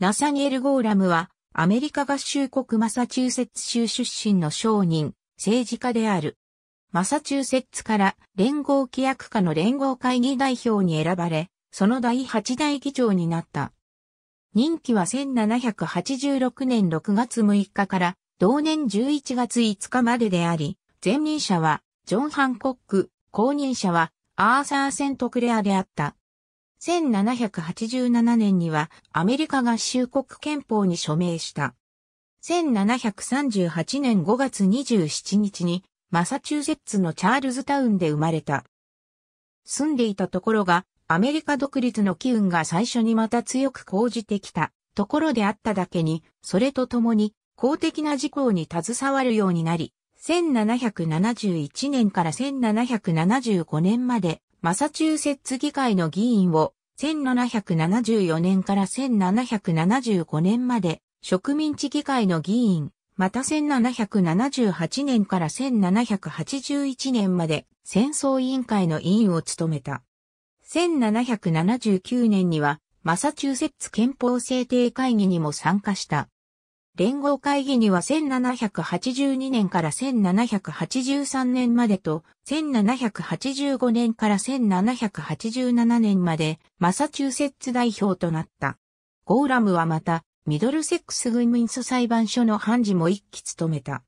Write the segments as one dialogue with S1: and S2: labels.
S1: ナサニエル・ゴーラムは、アメリカ合衆国マサチューセッツ州出身の商人、政治家である。マサチューセッツから連合規約下の連合会議代表に選ばれ、その第8代議長になった。任期は1786年6月6日から同年11月5日までであり、前任者はジョン・ハンコック、後任者はアーサー・セントクレアであった。1787年にはアメリカ合衆国憲法に署名した。1738年5月27日にマサチューセッツのチャールズタウンで生まれた。住んでいたところがアメリカ独立の機運が最初にまた強く講じてきたところであっただけに、それとともに公的な事項に携わるようになり、1771年から1775年までマサチューセッツ議会の議員を1774年から1775年まで植民地議会の議員、また1778年から1781年まで戦争委員会の委員を務めた。1779年にはマサチューセッツ憲法制定会議にも参加した。連合会議には1782年から1783年までと、1785年から1787年まで、マサチューセッツ代表となった。ゴーラムはまた、ミドルセックス軍民訴裁判所の判事も一期務めた。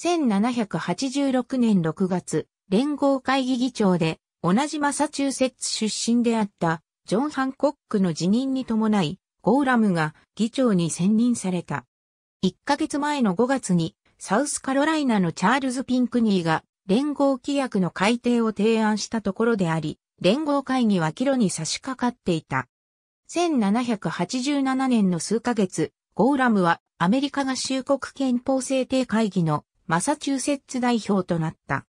S1: 1786年6月、連合会議議長で、同じマサチューセッツ出身であった、ジョン・ハンコックの辞任に伴い、ゴーラムが議長に選任された。1ヶ月前の5月に、サウスカロライナのチャールズ・ピンクニーが、連合規約の改定を提案したところであり、連合会議は岐路に差し掛かっていた。1787年の数ヶ月、ゴーラムはアメリカ合衆国憲法制定会議のマサチューセッツ代表となった。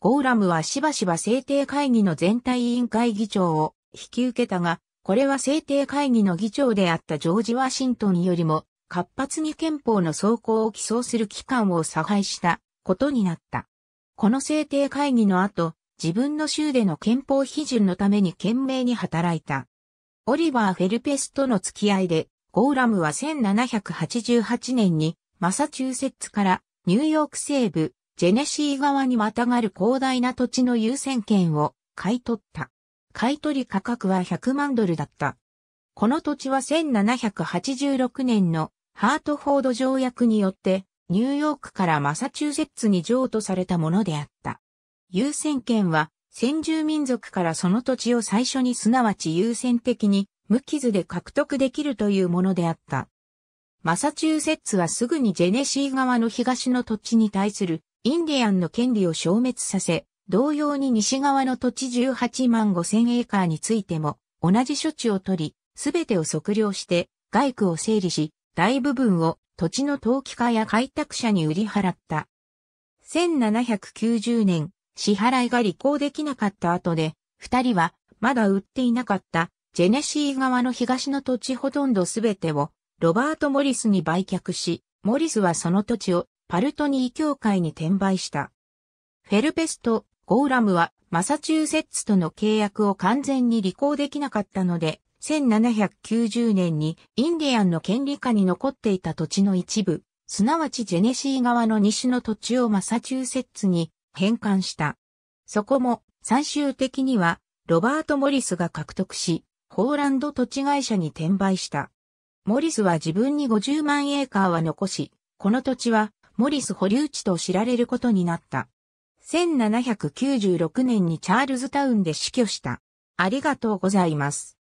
S1: ゴーラムはしばしば制定会議の全体委員会議長を引き受けたが、これは制定会議の議長であったジョージ・ワシントンよりも活発に憲法の走行を起草する機関を差配したことになった。この制定会議の後、自分の州での憲法批准のために懸命に働いた。オリバー・フェルペスとの付き合いで、ゴーラムは1788年にマサチューセッツからニューヨーク西部ジェネシー側にまたがる広大な土地の優先権を買い取った。買い取り価格は100万ドルだった。この土地は1786年のハートフォード条約によって、ニューヨークからマサチューセッツに譲渡されたものであった。優先権は、先住民族からその土地を最初にすなわち優先的に無傷で獲得できるというものであった。マサチューセッツはすぐにジェネシー側の東の土地に対するインディアンの権利を消滅させ、同様に西側の土地18万5千エーカーについても同じ処置を取り、すべてを測量して、外区を整理し、大部分を土地の投機家や開拓者に売り払った。1790年、支払いが履行できなかった後で、二人はまだ売っていなかったジェネシー側の東の土地ほとんどすべてをロバート・モリスに売却し、モリスはその土地をパルトニー協会に転売した。フェルペスト、ゴーラムはマサチューセッツとの契約を完全に履行できなかったので、1790年にインディアンの権利下に残っていた土地の一部、すなわちジェネシー側の西の土地をマサチューセッツに返還した。そこも最終的にはロバート・モリスが獲得し、ホーランド土地会社に転売した。モリスは自分に50万エーカーは残し、この土地はモリス保留地と知られることになった。1796年にチャールズタウンで死去した。ありがとうございます。